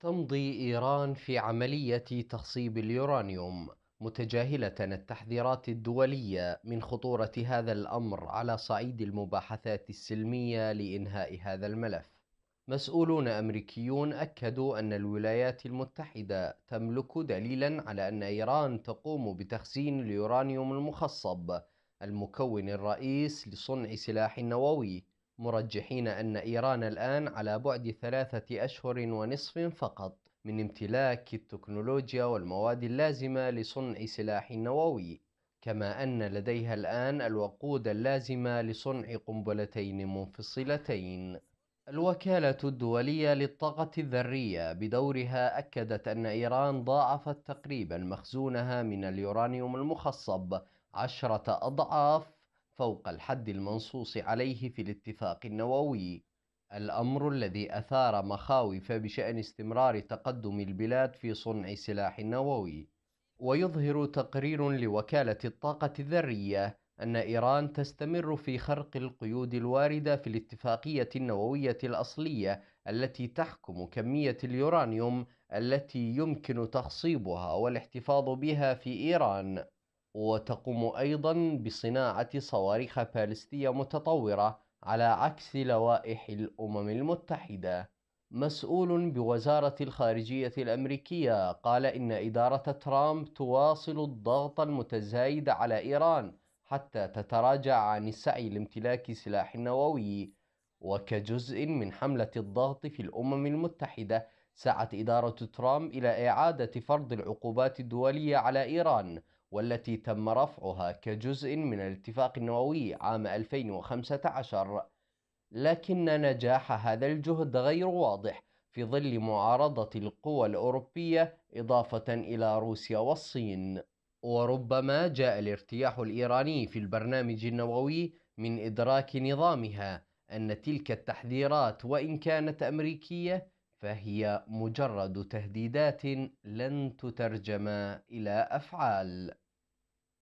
تمضي إيران في عملية تخصيب اليورانيوم متجاهلة التحذيرات الدولية من خطورة هذا الأمر على صعيد المباحثات السلمية لإنهاء هذا الملف. مسؤولون أمريكيون أكدوا أن الولايات المتحدة تملك دليلا على أن إيران تقوم بتخزين اليورانيوم المخصب المكون الرئيس لصنع سلاح نووي مرجحين أن إيران الآن على بعد ثلاثة أشهر ونصف فقط من امتلاك التكنولوجيا والمواد اللازمة لصنع سلاح نووي كما أن لديها الآن الوقود اللازمة لصنع قنبلتين منفصلتين الوكالة الدولية للطاقة الذرية بدورها أكدت أن إيران ضاعفت تقريبا مخزونها من اليورانيوم المخصب عشرة أضعاف فوق الحد المنصوص عليه في الاتفاق النووي الأمر الذي أثار مخاوف بشأن استمرار تقدم البلاد في صنع سلاح نووي ويظهر تقرير لوكالة الطاقة الذرية أن إيران تستمر في خرق القيود الواردة في الاتفاقية النووية الأصلية التي تحكم كمية اليورانيوم التي يمكن تخصيبها والاحتفاظ بها في إيران وتقوم أيضا بصناعة صواريخ باليستية متطورة على عكس لوائح الأمم المتحدة مسؤول بوزارة الخارجية الأمريكية قال إن إدارة ترامب تواصل الضغط المتزايد على إيران حتى تتراجع عن السعي لامتلاك سلاح نووي وكجزء من حملة الضغط في الأمم المتحدة سعت إدارة ترامب إلى إعادة فرض العقوبات الدولية على إيران والتي تم رفعها كجزء من الاتفاق النووي عام 2015 لكن نجاح هذا الجهد غير واضح في ظل معارضة القوى الأوروبية إضافة إلى روسيا والصين وربما جاء الارتياح الإيراني في البرنامج النووي من إدراك نظامها أن تلك التحذيرات وإن كانت أمريكية فهي مجرد تهديدات لن تترجم إلى أفعال